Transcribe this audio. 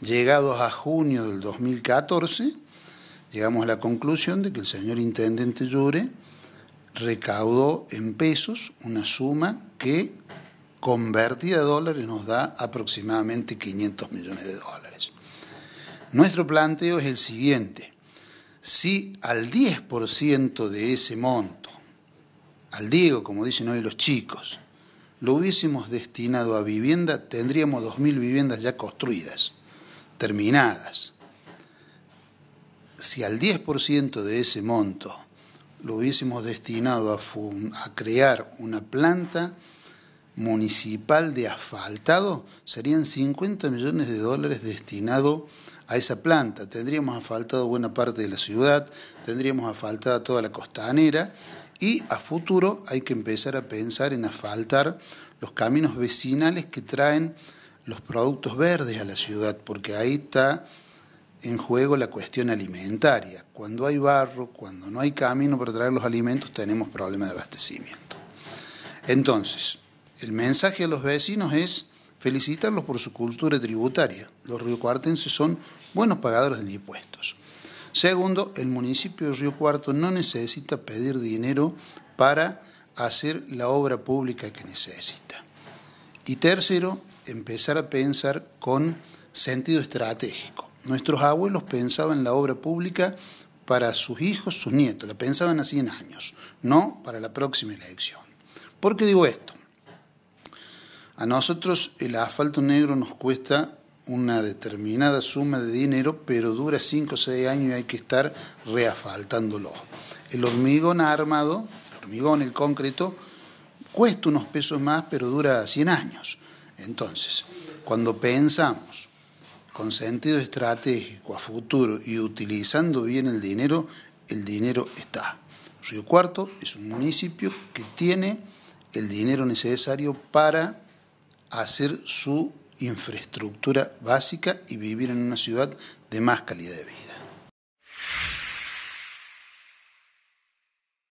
Llegados a junio del 2014, llegamos a la conclusión de que el señor intendente Llure recaudó en pesos una suma que convertida a dólares nos da aproximadamente 500 millones de dólares. Nuestro planteo es el siguiente. Si al 10% de ese monto, al Diego, como dicen hoy los chicos, lo hubiésemos destinado a vivienda, tendríamos 2.000 viviendas ya construidas terminadas. Si al 10% de ese monto lo hubiésemos destinado a, crear una planta municipal de asfaltado, serían 50 millones de dólares destinados a esa planta. Tendríamos asfaltado buena parte de la ciudad, tendríamos asfaltada toda la costanera y a futuro hay que empezar a pensar en asfaltar los caminos vecinales que traen los productos verdes a la ciudad, porque ahí está en juego la cuestión alimentaria. Cuando hay barro, cuando no hay camino para traer los alimentos, tenemos problemas de abastecimiento. Entonces, el mensaje a los vecinos es felicitarlos por su cultura tributaria. Los riocuartenses son buenos pagadores de impuestos. Segundo, el municipio de Río Cuarto no necesita pedir dinero para hacer la obra pública que necesita. Y tercero, empezar a pensar con sentido estratégico. Nuestros abuelos pensaban la obra pública para sus hijos, sus nietos, la pensaban a 100 años, no para la próxima elección. ¿Por qué digo esto? A nosotros el asfalto negro nos cuesta una determinada suma de dinero, pero dura 5 o 6 años y hay que estar reasfaltándolo. El hormigón armado, el hormigón, el concreto, cuesta unos pesos más, pero dura 100 años. Entonces, cuando pensamos con sentido estratégico a futuro y utilizando bien el dinero, el dinero está. Río Cuarto es un municipio que tiene el dinero necesario para hacer su infraestructura básica y vivir en una ciudad de más calidad de vida.